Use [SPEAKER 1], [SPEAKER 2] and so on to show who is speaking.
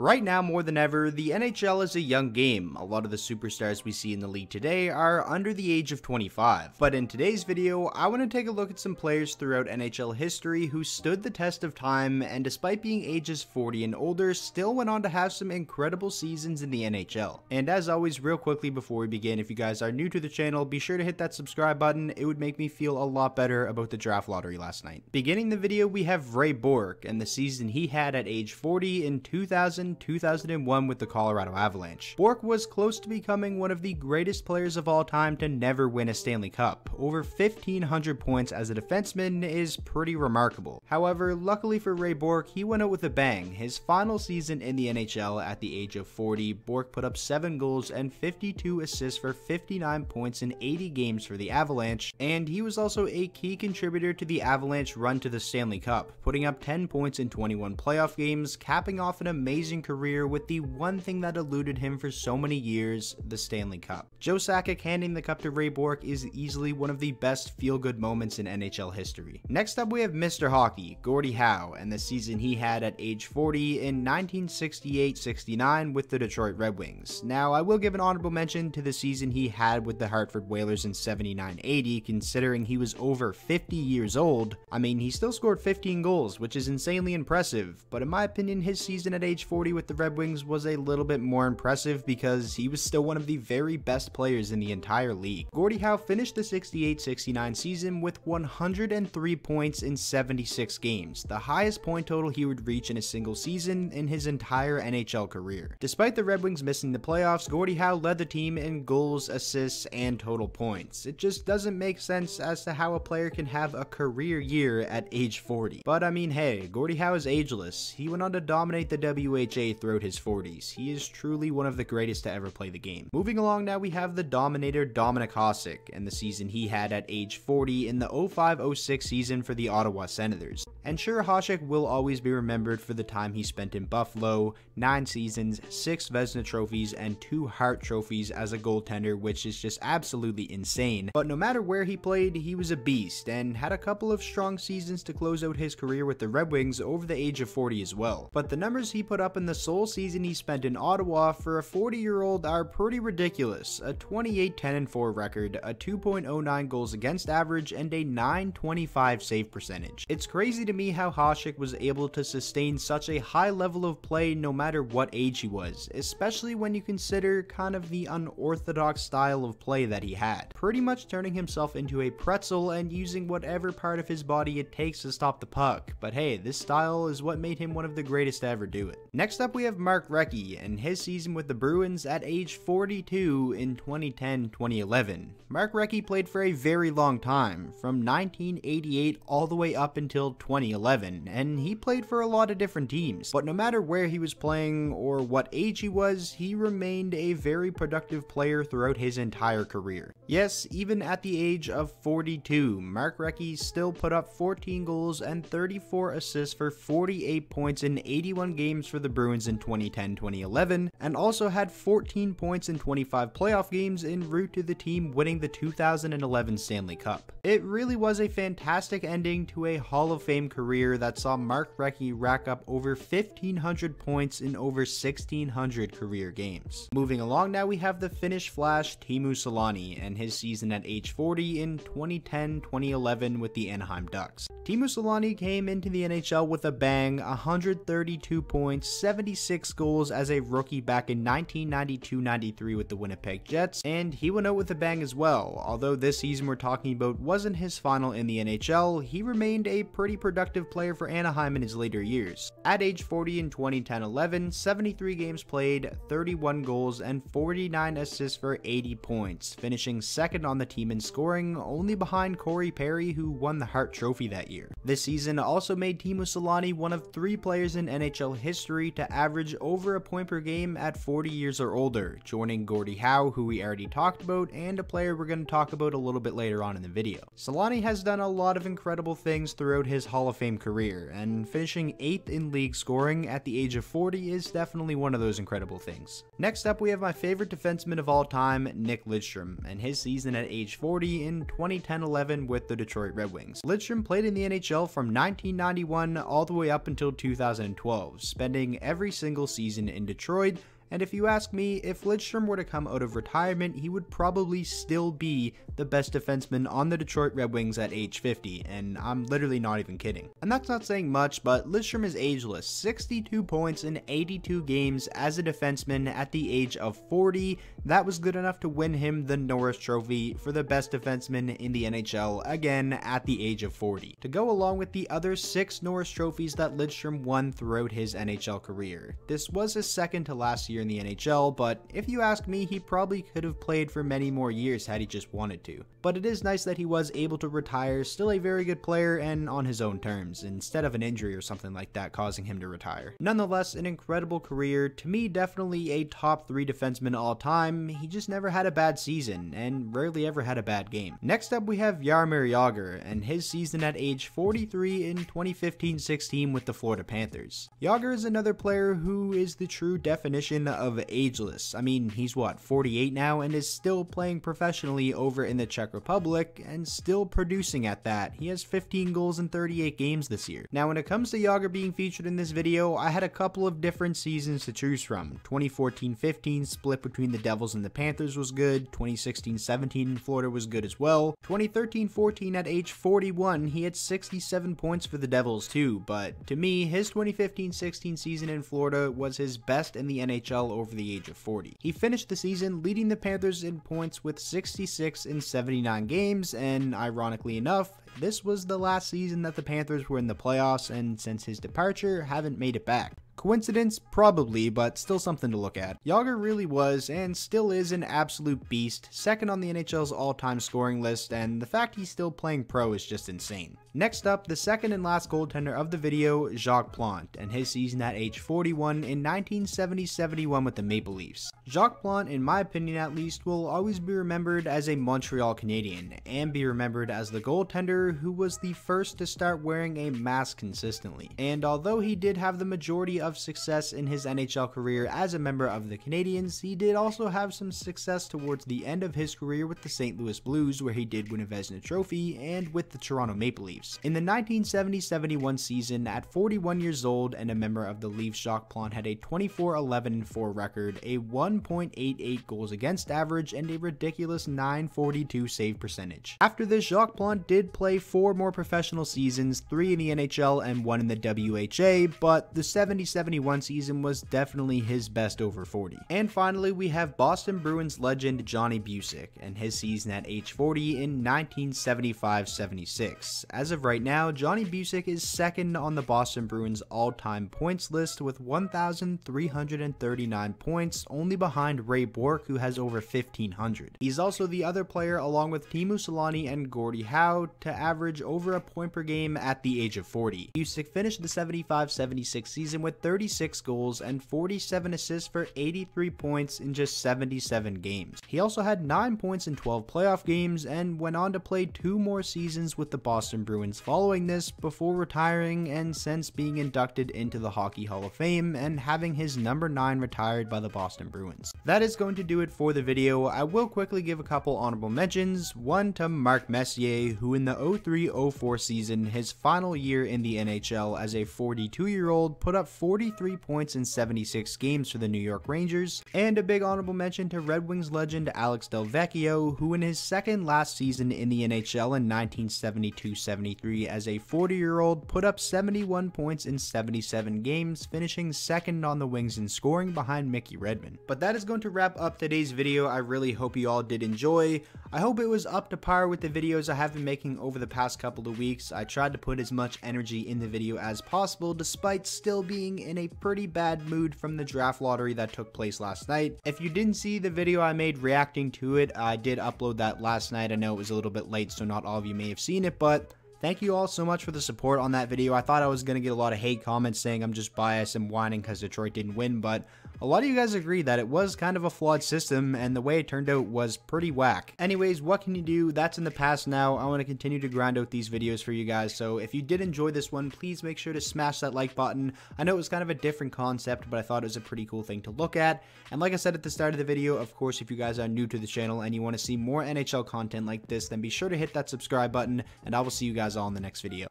[SPEAKER 1] Right now, more than ever, the NHL is a young game. A lot of the superstars we see in the league today are under the age of 25. But in today's video, I want to take a look at some players throughout NHL history who stood the test of time and despite being ages 40 and older, still went on to have some incredible seasons in the NHL. And as always, real quickly before we begin, if you guys are new to the channel, be sure to hit that subscribe button. It would make me feel a lot better about the draft lottery last night. Beginning the video, we have Ray Bork and the season he had at age 40 in 2000 in 2001 with the Colorado Avalanche. Bork was close to becoming one of the greatest players of all time to never win a Stanley Cup. Over 1,500 points as a defenseman is pretty remarkable. However, luckily for Ray Bork, he went out with a bang. His final season in the NHL at the age of 40, Bork put up 7 goals and 52 assists for 59 points in 80 games for the Avalanche, and he was also a key contributor to the Avalanche run to the Stanley Cup, putting up 10 points in 21 playoff games, capping off an amazing career with the one thing that eluded him for so many years, the Stanley Cup. Joe Sakic handing the cup to Ray Bork is easily one of the best feel-good moments in NHL history. Next up we have Mr. Hockey, Gordie Howe, and the season he had at age 40 in 1968-69 with the Detroit Red Wings. Now I will give an honorable mention to the season he had with the Hartford Whalers in 79-80 considering he was over 50 years old. I mean he still scored 15 goals which is insanely impressive, but in my opinion his season at age 40 40 with the Red Wings was a little bit more impressive because he was still one of the very best players in the entire league. Gordie Howe finished the 68-69 season with 103 points in 76 games, the highest point total he would reach in a single season in his entire NHL career. Despite the Red Wings missing the playoffs, Gordie Howe led the team in goals, assists, and total points. It just doesn't make sense as to how a player can have a career year at age 40. But I mean hey, Gordie Howe is ageless. He went on to dominate the WHA throughout his 40s. He is truly one of the greatest to ever play the game. Moving along now, we have the Dominator Dominic Hasek and the season he had at age 40 in the 05-06 season for the Ottawa Senators. And sure, Hasek will always be remembered for the time he spent in Buffalo, 9 seasons, 6 Vesna trophies, and 2 Hart trophies as a goaltender, which is just absolutely insane. But no matter where he played, he was a beast, and had a couple of strong seasons to close out his career with the Red Wings over the age of 40 as well. But the numbers he put up in the sole season he spent in Ottawa for a 40-year-old are pretty ridiculous, a 28-10-4 record, a 2.09 goals against average, and a 925 save percentage. It's crazy to me how Hasek was able to sustain such a high level of play no matter what age he was, especially when you consider kind of the unorthodox style of play that he had, pretty much turning himself into a pretzel and using whatever part of his body it takes to stop the puck, but hey, this style is what made him one of the greatest to ever do it. Next up we have Mark Recchi and his season with the Bruins at age 42 in 2010-2011. Mark Recchi played for a very long time, from 1988 all the way up until 20 2011, and he played for a lot of different teams, but no matter where he was playing or what age he was, he remained a very productive player throughout his entire career. Yes, even at the age of 42, Mark Recchi still put up 14 goals and 34 assists for 48 points in 81 games for the Bruins in 2010-2011, and also had 14 points in 25 playoff games en route to the team winning the 2011 Stanley Cup. It really was a fantastic ending to a Hall of Fame career that saw Mark Recchi rack up over 1,500 points in over 1,600 career games. Moving along now, we have the Finnish Flash Timu Solani and his season at age 40 in 2010-2011 with the Anaheim Ducks. Timu Solani came into the NHL with a bang, 132 points, 76 goals as a rookie back in 1992-93 with the Winnipeg Jets, and he went out with a bang as well. Although this season we're talking about wasn't his final in the NHL, he remained a pretty productive productive player for Anaheim in his later years. At age 40 in 2010-11, 73 games played, 31 goals, and 49 assists for 80 points, finishing second on the team in scoring, only behind Corey Perry who won the Hart Trophy that year. This season also made Timo Solani one of three players in NHL history to average over a point per game at 40 years or older, joining Gordie Howe who we already talked about and a player we're going to talk about a little bit later on in the video. Solani has done a lot of incredible things throughout his Hall of Fame career, and finishing 8th in league scoring at the age of 40 is definitely one of those incredible things. Next up, we have my favorite defenseman of all time, Nick Lidstrom, and his season at age 40 in 2010-11 with the Detroit Red Wings. Lidstrom played in the NHL from 1991 all the way up until 2012, spending every single season in Detroit, and if you ask me, if Lidstrom were to come out of retirement, he would probably still be the best defenseman on the Detroit Red Wings at age 50, and I'm literally not even kidding. And that's not saying much, but Lidstrom is ageless, 62 points in 82 games as a defenseman at the age of 40. That was good enough to win him the Norris Trophy for the best defenseman in the NHL, again at the age of 40. To go along with the other six Norris Trophies that Lidstrom won throughout his NHL career. This was his second to last year year in the NHL, but if you ask me, he probably could have played for many more years had he just wanted to. But it is nice that he was able to retire, still a very good player and on his own terms, instead of an injury or something like that causing him to retire. Nonetheless, an incredible career, to me definitely a top 3 defenseman all time, he just never had a bad season, and rarely ever had a bad game. Next up we have Yarmir Yager, and his season at age 43 in 2015-16 with the Florida Panthers. Yager is another player who is the true definition of Ageless. I mean, he's what, 48 now and is still playing professionally over in the Czech Republic and still producing at that. He has 15 goals in 38 games this year. Now, when it comes to Yager being featured in this video, I had a couple of different seasons to choose from. 2014-15 split between the Devils and the Panthers was good, 2016-17 in Florida was good as well. 2013-14 at age 41, he had 67 points for the Devils too, but to me, his 2015-16 season in Florida was his best in the NHL over the age of 40. He finished the season leading the Panthers in points with 66 in 79 games, and ironically enough, this was the last season that the Panthers were in the playoffs, and since his departure, haven't made it back. Coincidence? Probably, but still something to look at. Yager really was, and still is, an absolute beast, second on the NHL's all-time scoring list, and the fact he's still playing pro is just insane. Next up, the second and last goaltender of the video, Jacques Plante, and his season at age 41 in 1970-71 with the Maple Leafs. Jacques Plante, in my opinion at least, will always be remembered as a Montreal Canadian, and be remembered as the goaltender who was the first to start wearing a mask consistently. And although he did have the majority of success in his NHL career as a member of the Canadiens, he did also have some success towards the end of his career with the St. Louis Blues where he did win a Vesna Trophy and with the Toronto Maple Leafs. Leafs. In the 1970-71 season, at 41 years old and a member of the Leafs, Jacques Plante had a 24-11-4 record, a 1.88 goals against average, and a ridiculous 942 save percentage. After this, Jacques Plante did play four more professional seasons, three in the NHL and one in the WHA, but the 70-71 season was definitely his best over 40. And finally, we have Boston Bruins legend Johnny Busick and his season at age 40 in 1975-76. As as of right now, Johnny Busick is second on the Boston Bruins all-time points list with 1,339 points, only behind Ray Bork who has over 1,500. He's also the other player along with Timu Solani and Gordie Howe to average over a point per game at the age of 40. Busick finished the 75-76 season with 36 goals and 47 assists for 83 points in just 77 games. He also had 9 points in 12 playoff games and went on to play two more seasons with the Boston Bruins Bruins following this before retiring and since being inducted into the Hockey Hall of Fame and having his number 9 retired by the Boston Bruins. That is going to do it for the video. I will quickly give a couple honorable mentions, one to Mark Messier who in the 03-04 season, his final year in the NHL as a 42-year-old, put up 43 points in 76 games for the New York Rangers, and a big honorable mention to Red Wings legend Alex Delvecchio, who in his second last season in the NHL in 1972-73 73 as a 40 year old put up 71 points in 77 games, finishing second on the wings in scoring behind Mickey Redmond. But that is going to wrap up today's video. I really hope you all did enjoy. I hope it was up to par with the videos I have been making over the past couple of weeks. I tried to put as much energy in the video as possible despite still being in a pretty bad mood from the draft lottery that took place last night. If you didn't see the video I made reacting to it, I did upload that last night. I know it was a little bit late so not all of you may have seen it, but Thank you all so much for the support on that video. I thought I was going to get a lot of hate comments saying I'm just biased and whining because Detroit didn't win, but a lot of you guys agree that it was kind of a flawed system and the way it turned out was pretty whack. Anyways, what can you do? That's in the past now. I want to continue to grind out these videos for you guys, so if you did enjoy this one, please make sure to smash that like button. I know it was kind of a different concept, but I thought it was a pretty cool thing to look at. And like I said at the start of the video, of course, if you guys are new to the channel and you want to see more NHL content like this, then be sure to hit that subscribe button, and I will see you guys all in the next video.